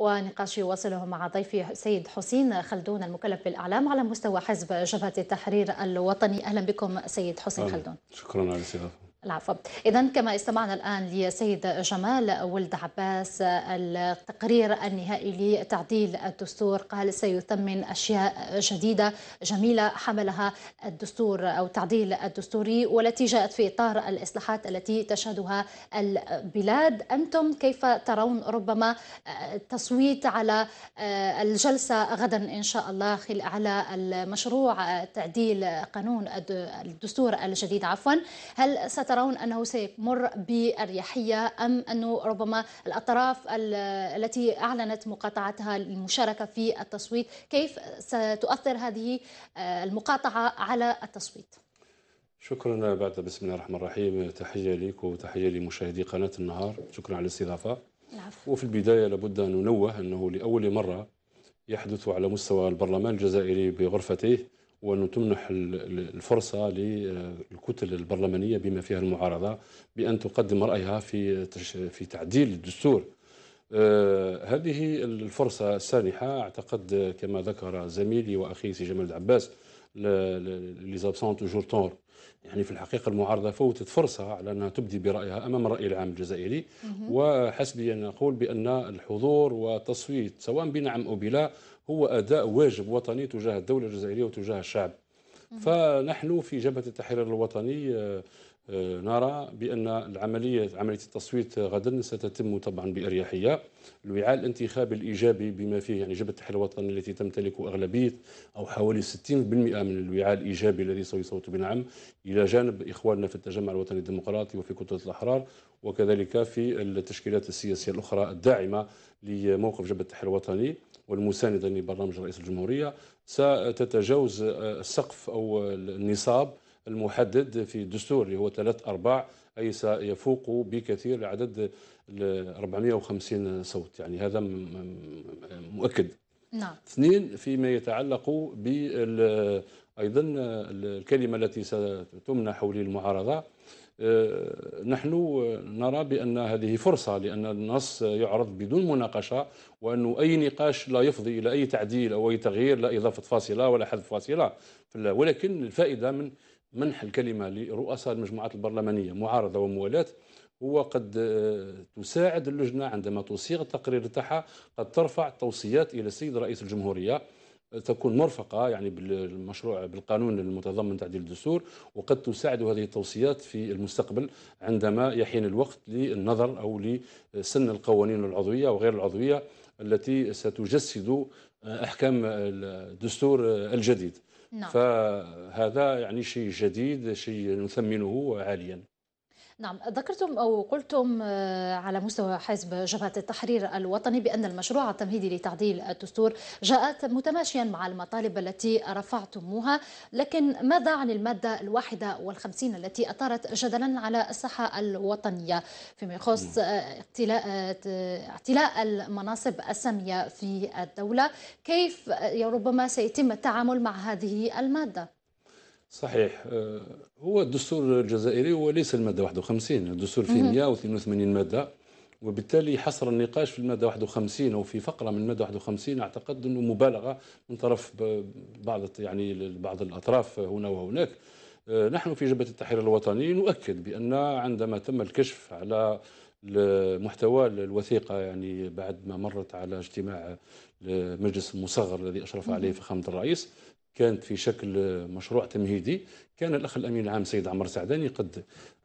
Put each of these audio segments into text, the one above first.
ونقاش يواصله مع ضيفي سيد حسين خلدون المكلف بالإعلام على مستوى حزب جبهة التحرير الوطني أهلا بكم سيد حسين خلدون شكرا على الاستضافة العفو إذا كما استمعنا الآن لسيد جمال ولد عباس التقرير النهائي لتعديل الدستور قال سيثمن أشياء جديدة جميلة حملها الدستور أو تعديل الدستوري والتي جاءت في إطار الإصلاحات التي تشهدها البلاد أنتم كيف ترون ربما التصويت على الجلسة غدا إن شاء الله على المشروع تعديل قانون الدستور الجديد عفوا هل ست ترون أنه سيمر بأريحية أم أنه ربما الأطراف التي أعلنت مقاطعتها للمشاركه في التصويت كيف ستؤثر هذه آه، المقاطعة على التصويت؟ شكرا بعد بسم الله الرحمن الرحيم تحية لك وتحية لمشاهدي قناة النهار شكرا على الاستضافة وفي البداية لابد أن ننوه أنه لأول مرة يحدث على مستوى البرلمان الجزائري بغرفته وأنه تمنح الفرصة للكتل البرلمانية بما فيها المعارضة بأن تقدم رأيها في في تعديل الدستور آه، هذه الفرصة السانحة أعتقد كما ذكر زميلي وأخي سي جمال العباس لي زابسون توجور تور يعني في الحقيقة المعارضة فوتت فرصة على أنها تبدي برأيها أمام الرأي العام الجزائري وحسبي أن أقول بأن الحضور والتصويت سواء بنعم أو بلا هو أداء واجب وطني تجاه الدولة الجزائرية وتجاه الشعب فنحن في جبهة التحرير الوطني آه، آه، نرى بأن العملية عملية التصويت غدا ستتم طبعا بأريحية الوعاء الانتخابي الإيجابي بما فيه يعني جبهة التحرير الوطني التي تمتلك أغلبية أو حوالي 60% من الوعاء الإيجابي الذي سيصوت بنعم إلى جانب إخواننا في التجمع الوطني الديمقراطي وفي كتلة الأحرار وكذلك في التشكيلات السياسية الأخرى الداعمة لموقف جبهة التحرير الوطني والمساندة لبرنامج يعني رئيس الجمهورية ستتجاوز السقف آه، أو النصاب المحدد في الدستور اللي هو ثلاث أرباع أي سيفوق بكثير عدد 450 صوت يعني هذا مؤكد نعم. اثنين فيما يتعلق بال أيضا الكلمة التي ستمنح للمعارضة آه، نحن نرى بأن هذه فرصة لأن النص يعرض بدون مناقشة وأن أي نقاش لا يفضي إلى أي تعديل أو أي تغيير لا إضافة فاصلة ولا حذف فاصلة ولكن الفائدة من منح الكلمة لرؤساء المجموعات البرلمانية معارضة وموالاة هو قد آه، تساعد اللجنة عندما تصيغ التقرير تاعها قد ترفع توصيات إلى السيد رئيس الجمهورية تكون مرفقة يعني بالمشروع بالقانون المتضمن تعديل الدستور وقد تساعد هذه التوصيات في المستقبل عندما يحين الوقت للنظر أو لسن القوانين العضوية وغير العضوية التي ستجسد أحكام الدستور الجديد نعم. فهذا يعني شيء جديد شيء نثمنه عاليا نعم ذكرتم أو قلتم آه، على مستوى حزب جبهة التحرير الوطني بأن المشروع التمهيدي لتعديل الدستور جاءت متماشيا مع المطالب التي رفعتموها لكن ماذا عن المادة الواحدة والخمسين التي أثارت جدلا على الساحة الوطنية فيما يخص آه، اعتلاء, آه، اعتلاء المناصب السامية في الدولة كيف ربما سيتم التعامل مع هذه المادة؟ صحيح آه، هو الدستور الجزائري هو ليس المادة 51 الدستور فيه 182 مادة وبالتالي حصر النقاش في المادة 51 أو في فقرة من المادة 51 أعتقد أنه مبالغة من طرف بعض يعني بعض الأطراف هنا وهناك آه، نحن في جبهة التحرير الوطني نؤكد بأن عندما تم الكشف على محتوى الوثيقة يعني بعد ما مرت على اجتماع المجلس المصغر الذي أشرف عليه فخامة الرئيس كانت في شكل مشروع تمهيدي كان الاخ الامين العام سيد عمر سعداني قد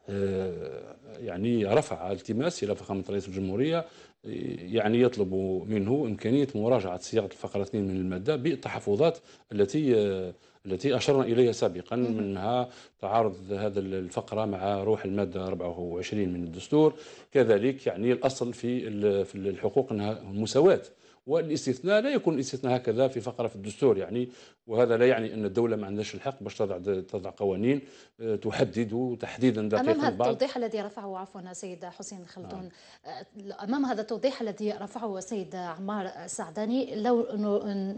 آه، يعني رفع التماس الى فخامه رئيس الجمهوريه يعني يطلب منه امكانيه مراجعه صياغه الفقره 2 من الماده بالتحفظات التي آه، التي اشرنا اليها سابقا منها تعارض هذا الفقره مع روح الماده 24 من الدستور كذلك يعني الاصل في في الحقوق انها مساواه والاستثناء لا يكون الاستثناء هكذا في فقره في الدستور يعني وهذا لا يعني ان الدوله ما عندهاش الحق باش تضع تضع قوانين آه، تحدد تحديدا دقيقا امام هذا التوضيح الذي رفعه عفوا سيد حسين خلدون آه. امام هذا التوضيح الذي رفعه السيد عمار السعداني لو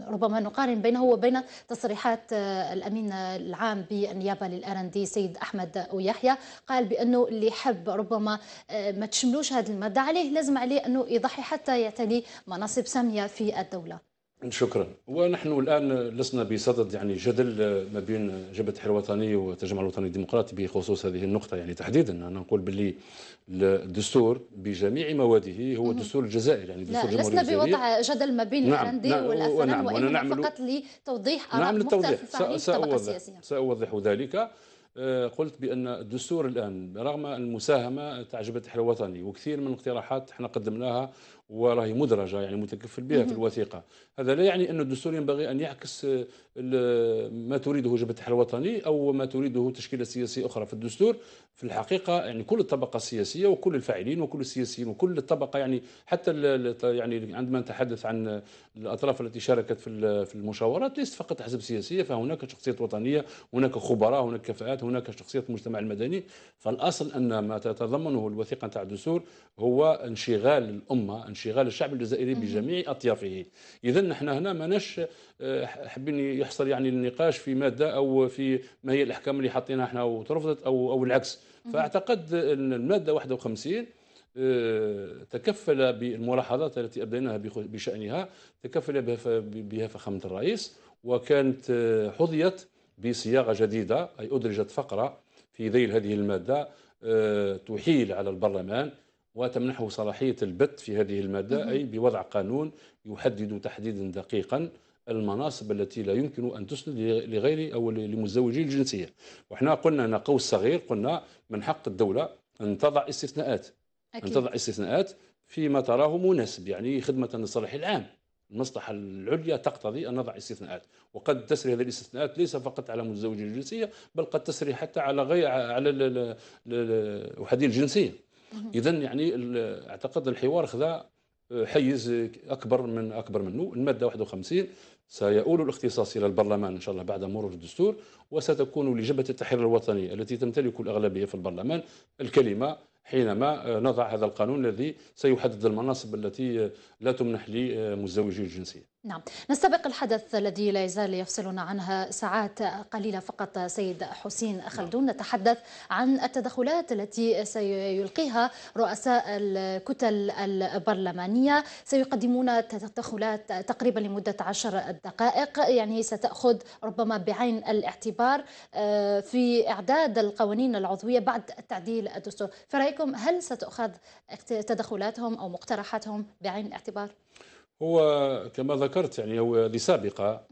ربما نقارن بينه وبين تصريحات آه، الامين العام بالنيابه للار ان دي سيد احمد ويحيى قال بانه اللي حب ربما آه، ما تشملوش هذا الماده عليه لازم عليه انه يضحي حتى يعتني مناصب ساميه الإسلامية في الدولة شكرا ونحن الان لسنا بصدد يعني جدل ما بين جبهه التحرير الوطني والتجمع الوطني الديمقراطي بخصوص هذه النقطه يعني تحديدا انا نقول باللي الدستور بجميع مواده هو دستور الجزائر يعني دستور الجمهوريه لسنا بوضع جدل ما بين نعم الهندي نعم والافغان نعم وانما نعم فقط نعم، لتوضيح نعم، اراء نعم للتوضيح ساوضح ساوضح ذلك آه، قلت بان الدستور الان رغم المساهمه تاع جبهه التحرير الوطني وكثير من الاقتراحات احنا قدمناها وراهي مدرجه يعني متكفل بها في الوثيقه هذا لا يعني ان الدستور ينبغي ان يعكس ما تريده جبهه الوطني او ما تريده تشكيله سياسيه اخرى في الدستور في الحقيقه يعني كل الطبقه السياسيه وكل الفاعلين وكل السياسيين وكل الطبقه يعني حتى يعني عندما نتحدث عن الاطراف التي شاركت في في المشاورات ليست فقط احزاب سياسيه فهناك شخصيات وطنيه هناك خبراء هناك كفاءات هناك شخصيات المجتمع المدني فالاصل ان ما تتضمنه الوثيقه نتاع الدستور هو انشغال الامه انشغال الشعب الجزائري بجميع اطيافه اذا نحن هنا ماناش آه، حابين يحصل يعني النقاش في ماده او في ما هي الاحكام اللي حاطينها احنا وترفضت او او العكس فاعتقد ان الماده 51 آه، تكفل بالملاحظات التي ابديناها بشانها تكفل بها فخامه الرئيس وكانت آه، حظيت بصياغه جديده اي ادرجت فقره في ذيل هذه الماده تحيل على البرلمان وتمنحه صلاحية البت في هذه المادة أي بوضع قانون يحدد تحديدا دقيقا المناصب التي لا يمكن ان تسند لغير او لمزوجي الجنسيه وحنا قلنا أن قوس صغير قلنا من حق الدوله ان تضع استثناءات أكيد. ان تضع استثناءات فيما تراه مناسب يعني خدمه للصالح العام المصلحة العليا تقتضي أن نضع استثناءات وقد تسري هذه الاستثناءات ليس فقط على مزوجي الجنسية بل قد تسري حتى على غير على أحادي الجنسية اذا يعني اعتقد الحوار خذا آه، حيز اكبر من اكبر منه الماده 51 سيؤول الاختصاص الى البرلمان ان شاء الله بعد مرور الدستور وستكون لجبهه التحرير الوطني التي تمتلك الاغلبيه في البرلمان الكلمه حينما آه، نضع هذا القانون الذي سيحدد المناصب التي آه، لا تمنح لمزوجي الجنسيه نعم نستبق الحدث الذي لا يزال يفصلنا عنها ساعات قليلة فقط سيد حسين خلدون نعم. نتحدث عن التدخلات التي سيلقيها رؤساء الكتل البرلمانية سيقدمون تدخلات تقريبا لمدة عشر دقائق يعني ستأخذ ربما بعين الاعتبار آه، في إعداد القوانين العضوية بعد تعديل الدستور فرأيكم هل ستؤخذ تدخلاتهم أو مقترحاتهم بعين الاعتبار؟ هو كما ذكرت يعني هو هذه سابقه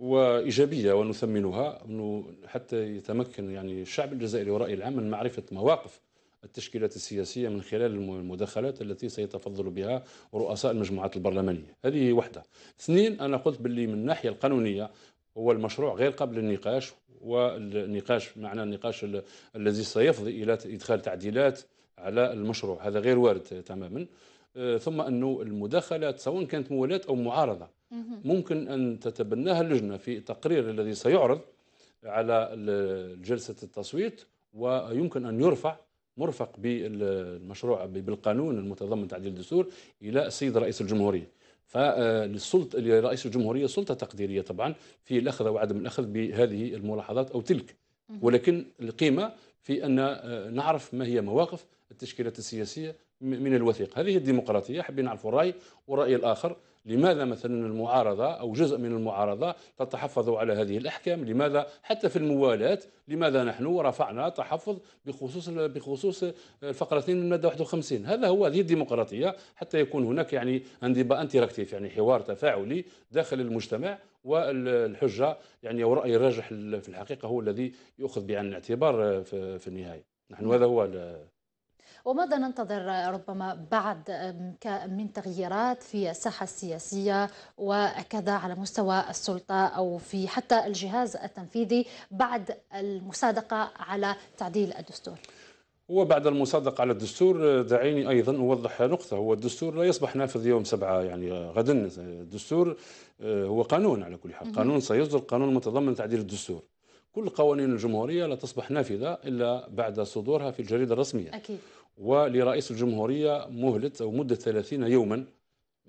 وايجابيه ونثمنها انه حتى يتمكن يعني الشعب الجزائري والراي العام من معرفه مواقف التشكيلات السياسية من خلال المداخلات التي سيتفضل بها رؤساء المجموعات البرلمانية هذه وحده اثنين أنا قلت باللي من الناحية القانونية هو المشروع غير قبل النقاش والنقاش معنى النقاش الذي سيفضي إلى إدخال تعديلات على المشروع هذا غير وارد تماما آه، ثم أنه المداخلات سواء كانت موالاة أو معارضة ممكن أن تتبناها اللجنة في التقرير الذي سيعرض على جلسة التصويت ويمكن أن يرفع مرفق بالمشروع بالقانون المتضمن تعديل الدستور إلى السيد رئيس الجمهورية فللسلطة آه، لرئيس الجمهورية سلطة تقديرية طبعا في الأخذ أو عدم الأخذ بهذه الملاحظات أو تلك ولكن القيمة في أن آه، نعرف ما هي مواقف التشكيلات السياسية من الوثيقه هذه الديمقراطيه حابين نعرفوا الراي والراي الاخر لماذا مثلا المعارضه او جزء من المعارضه تتحفظ على هذه الاحكام لماذا حتى في الموالاه لماذا نحن رفعنا تحفظ بخصوص بخصوص الفقرتين من الماده 51 هذا هو هذه الديمقراطيه حتى يكون هناك يعني انضباء انتراكتيف يعني حوار تفاعلي داخل المجتمع والحجه يعني او الراي الراجح في الحقيقه هو الذي يؤخذ بعين الاعتبار آه، في النهايه نحن هذا هو وماذا ننتظر ربما بعد من تغييرات في الساحة السياسية وكذا على مستوى السلطة أو في حتى الجهاز التنفيذي بعد المصادقة على تعديل الدستور وبعد المصادقة على الدستور دعيني أيضا أوضح نقطة هو الدستور لا يصبح نافذ يوم سبعة يعني غدا الدستور آه، هو قانون على كل حال قانون سيصدر قانون متضمن تعديل الدستور كل قوانين الجمهورية لا تصبح نافذة إلا بعد صدورها في الجريدة الرسمية أكيد. ولرئيس الجمهورية مهلة أو مدة 30 يوما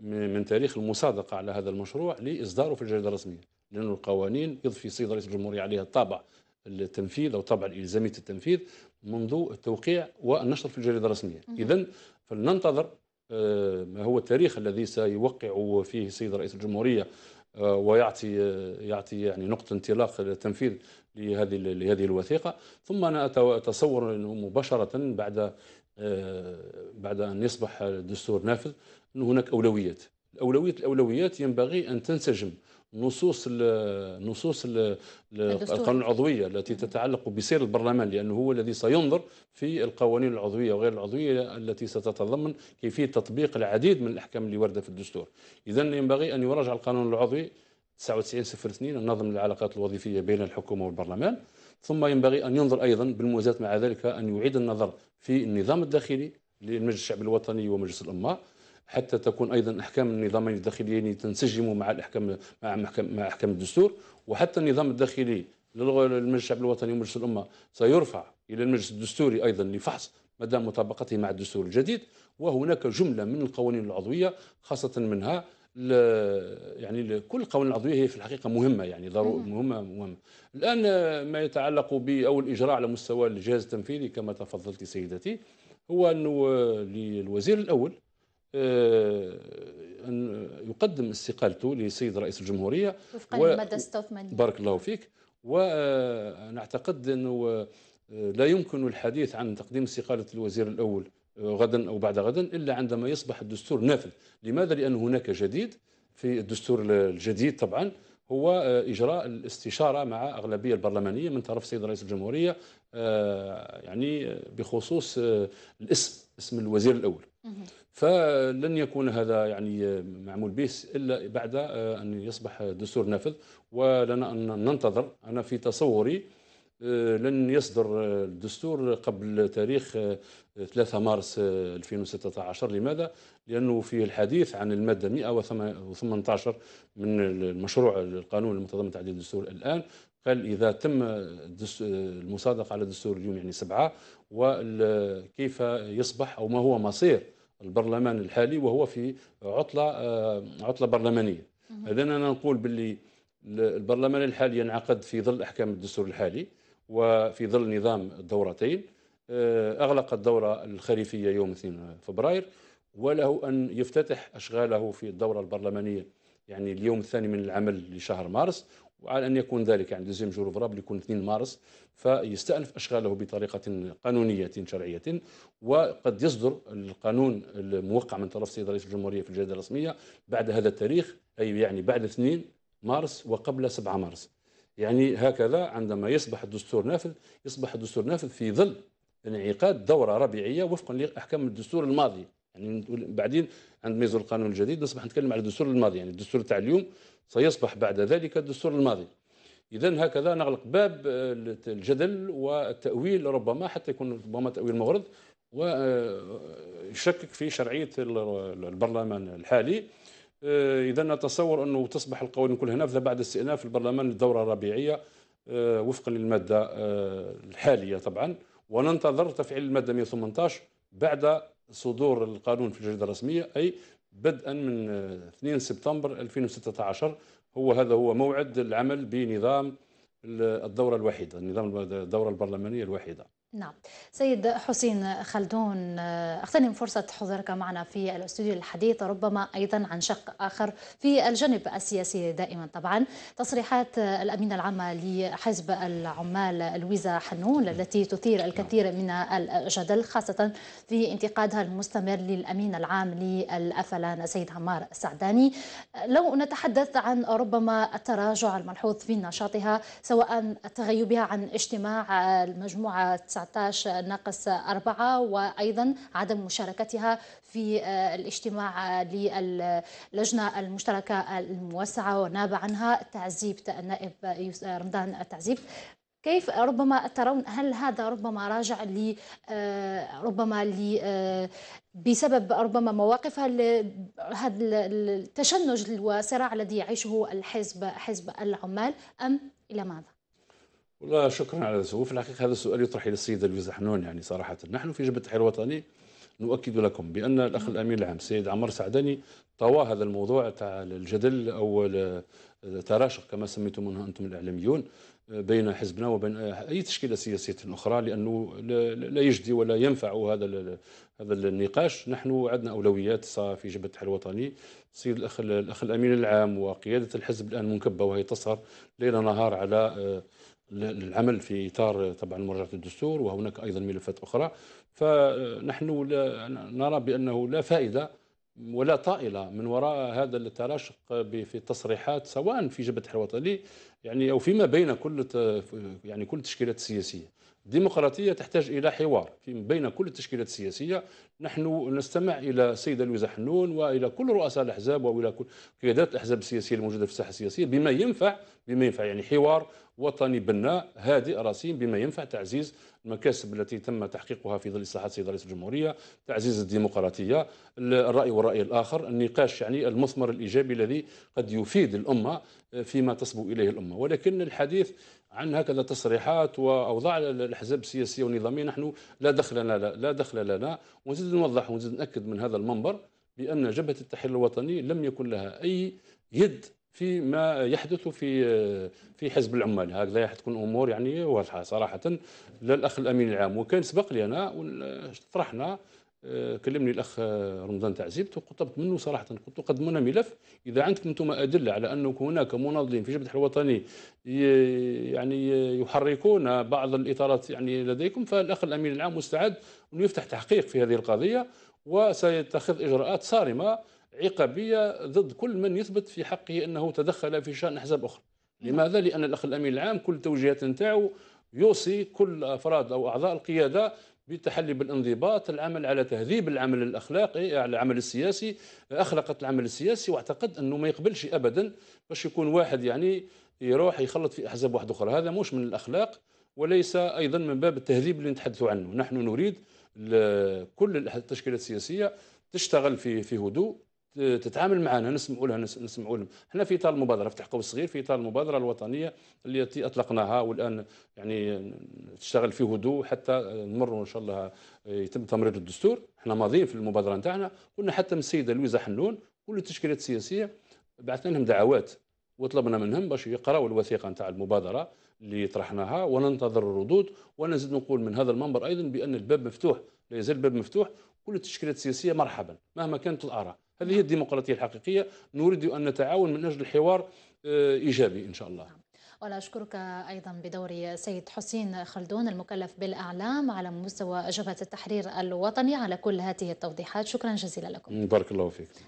من تاريخ المصادقة على هذا المشروع لإصداره في الجريدة الرسمية لأن القوانين يضفي سيد رئيس الجمهورية عليها طابع التنفيذ أو طابع الإلزامية التنفيذ منذ التوقيع والنشر في الجريدة الرسمية إذا فلننتظر آه، ما هو التاريخ الذي سيوقع فيه سيد رئيس الجمهورية آه، ويعطي آه، يعطي يعني نقطة انطلاق للتنفيذ لهذه لهذه الوثيقة ثم أنا أتصور أنه مباشرة بعد آه، بعد أن يصبح الدستور نافذ أن هناك أولويات الأولويات الأولويات ينبغي أن تنسجم نصوص ال نصوص ال القانون العضويه التي تتعلق بسير البرلمان لانه هو الذي سينظر في القوانين العضويه وغير العضويه التي ستتضمن كيفيه تطبيق العديد من الاحكام اللي وارده في الدستور. اذا ينبغي ان يراجع القانون العضوي 9902 النظم للعلاقات الوظيفية بين الحكومة والبرلمان ثم ينبغي أن ينظر أيضا بالموازاة مع ذلك أن يعيد النظر في النظام الداخلي للمجلس الشعب الوطني ومجلس الأمة حتى تكون ايضا احكام النظامين الداخليين تنسجم مع الاحكام مع مع احكام الدستور وحتى النظام الداخلي للمجلس الشعب الوطني ومجلس الامه سيرفع الى المجلس الدستوري ايضا لفحص مدى مطابقته مع الدستور الجديد وهناك جمله من القوانين العضويه خاصه منها يعني كل قوانين العضويه هي في الحقيقه مهمه يعني ضروري مهمه مهمه الان ما يتعلق ب او الاجراء على مستوى الجهاز التنفيذي كما تفضلت سيدتي هو انه للوزير الاول آه، ان يقدم استقالته للسيد رئيس الجمهوريه وفقا و... للماده 86 بارك الله فيك ونعتقد آه، انه آه، لا يمكن الحديث عن تقديم استقاله الوزير الاول غدا أو بعد غدا إلا عندما يصبح الدستور نافذ لماذا؟ لأن هناك جديد في الدستور الجديد طبعا هو آه، إجراء الاستشارة مع أغلبية البرلمانية من طرف السيد رئيس الجمهورية آه، يعني آه، بخصوص الاسم اسم الوزير الأول فلن يكون هذا يعني معمول به إلا بعد أن يصبح الدستور نافذ ولنا أن ننتظر أنا في تصوري آه، لن يصدر الدستور قبل تاريخ 3 آه، مارس 2016 آه، لماذا؟ لأنه في الحديث عن المادة 118 من المشروع القانون المتضمن تعديل الدستور الآن قال إذا تم المصادقة على الدستور اليوم يعني سبعة وكيف يصبح أو ما هو مصير البرلمان الحالي وهو في عطلة عطلة برلمانية إذا أنا نقول باللي البرلمان الحالي ينعقد في ظل أحكام الدستور الحالي وفي ظل نظام الدورتين آه، أغلق الدورة الخريفية يوم 2 فبراير وله أن يفتتح أشغاله في الدورة البرلمانية يعني اليوم الثاني من العمل لشهر مارس وعلى ان يكون ذلك يعني دوزيام جور فراب يكون 2 مارس فيستأنف اشغاله بطريقه قانونيه شرعيه وقد يصدر القانون الموقع من طرف سيد رئيس الجمهوريه في الجريده الرسميه بعد هذا التاريخ اي يعني بعد 2 مارس وقبل 7 مارس يعني هكذا عندما يصبح الدستور نافذ يصبح الدستور نافذ في ظل انعقاد دورة ربيعية وفقا لأحكام الدستور الماضي يعني بعدين عندما يزول القانون الجديد نصبح نتكلم على الدستور الماضي يعني الدستور تاع اليوم سيصبح بعد ذلك الدستور الماضي اذا هكذا نغلق باب آه، الجدل والتاويل ربما حتى يكون ربما تاويل مغرض ويشكك في شرعيه البرلمان الحالي آه، اذا نتصور انه تصبح القوانين كلها نافذه بعد استئناف البرلمان للدوره الربيعيه آه، وفقا للماده آه، الحاليه طبعا وننتظر تفعيل الماده 118 بعد صدور القانون في الجريده الرسميه اي بدءا من 2 سبتمبر 2016 هو هذا هو موعد العمل بنظام الدوره الوحيده نظام الدوره البرلمانيه الوحيده نعم سيد حسين خلدون آه، اغتنم فرصة حضورك معنا في الاستوديو الحديث ربما أيضا عن شق آخر في الجانب السياسي دائما طبعا تصريحات آه، الأمينة العامة لحزب العمال لويزا حنون نعم. التي تثير نعم. الكثير من الجدل خاصة في انتقادها المستمر للأمين العام للأفلان سيد عمار السعداني آه، لو نتحدث عن ربما التراجع الملحوظ في نشاطها سواء تغيبها عن اجتماع المجموعة 19 ناقص 4 وأيضا عدم مشاركتها في آه، الاجتماع للجنة المشتركة الموسعة وناب عنها تعزيب النائب آه، رمضان تعزيب كيف ربما ترون هل هذا ربما راجع ل آه، ربما ل بسبب ربما مواقف هذا التشنج والصراع الذي يعيشه الحزب حزب العمال ام الى ماذا؟ والله شكرا على هذا السؤال في الحقيقه هذا السؤال يطرح الى السيد الوزير حنون يعني صراحه نحن في جبهه التحرير الوطني نؤكد لكم بان الاخ نعم. الامين العام السيد عمر سعدني طوى هذا الموضوع تاع الجدل او التراشق كما سميتمونه انتم الاعلاميون بين حزبنا وبين اي تشكيله سياسيه اخرى لانه لا يجدي ولا ينفع هذا هذا النقاش نحن عندنا اولويات في جبهه التحرير الوطني سيد الاخ الاخ الامين العام وقياده الحزب الان منكبه وهي تسهر ليل نهار على آه، للعمل في اطار طبعا مراجعه الدستور وهناك ايضا ملفات اخرى فنحن لا نرى بانه لا فائده ولا طائله من وراء هذا التراشق في التصريحات سواء في جبهه الوطني يعني او فيما بين كل يعني كل التشكيلات السياسيه ديمقراطية تحتاج إلى حوار بين كل التشكيلات السياسية نحن نستمع إلى السيدة لويزا حنون وإلى كل رؤساء الأحزاب وإلى كل قيادات الأحزاب السياسية الموجودة في الساحة السياسية بما ينفع بما ينفع يعني حوار وطني بناء هادئ رصين بما ينفع تعزيز المكاسب التي تم تحقيقها في ظل اصلاحات السيد رئيس الجمهورية تعزيز الديمقراطية الرأي والرأي الآخر النقاش يعني المثمر الإيجابي الذي قد يفيد الأمة فيما تصبو إليه الأمة ولكن الحديث عن هكذا تصريحات واوضاع الاحزاب السياسيه والنظاميه نحن لا دخل لنا لا دخل لنا ونزيد نوضح ونزيد ناكد من هذا المنبر بان جبهه التحرير الوطني لم يكن لها اي يد في ما يحدث في في حزب العمال هكذا تكون امور يعني واضحه صراحه للاخ الامين العام وكان سبق لي انا طرحنا آه، كلمني الاخ آه، رمضان تعزيب وطلبت منه صراحه قلت له قدموا لنا ملف اذا عندكم انتم ادله على انه هناك مناضلين في جبهه الوطني يعني يحركون بعض الاطارات يعني لديكم فالاخ الامين العام مستعد انه يفتح تحقيق في هذه القضيه وسيتخذ اجراءات صارمه عقابيه ضد كل من يثبت في حقه انه تدخل في شان احزاب اخرى لماذا؟ لان الاخ الامين العام كل التوجيهات نتاعو يوصي كل افراد او اعضاء القياده بالتحلي بالانضباط العمل على تهذيب العمل الاخلاقي على العمل السياسي اخلقت العمل السياسي واعتقد انه ما يقبلش ابدا باش يكون واحد يعني يروح يخلط في احزاب واحده اخرى هذا مش من الاخلاق وليس ايضا من باب التهذيب اللي نتحدث عنه نحن نريد كل التشكيلات السياسيه تشتغل في في هدوء تتعامل معنا نسمعوا لها نسمعوا لهم احنا في اطار المبادره فتح قوس صغير في اطار المبادره الوطنيه التي اطلقناها والان يعني تشتغل في هدوء حتى نمر ان شاء الله يتم تمرير الدستور احنا ماضيين في المبادره نتاعنا قلنا حتى من السيده لويزا حنون كل التشكيلات السياسيه بعثنا لهم دعوات وطلبنا منهم باش يقراوا الوثيقه نتاع المبادره اللي طرحناها وننتظر الردود ونزيد نقول من هذا المنبر ايضا بان الباب مفتوح لا يزال الباب مفتوح كل التشكيلات السياسيه مرحبا مهما كانت الاراء هذه هي الديمقراطية الحقيقية نريد أن نتعاون من أجل الحوار آه، إيجابي إن شاء الله نعم. ولا أشكرك أيضا بدوري سيد حسين خلدون المكلف بالأعلام على مستوى جبهة التحرير الوطني على كل هذه التوضيحات شكرا جزيلا لكم بارك الله فيك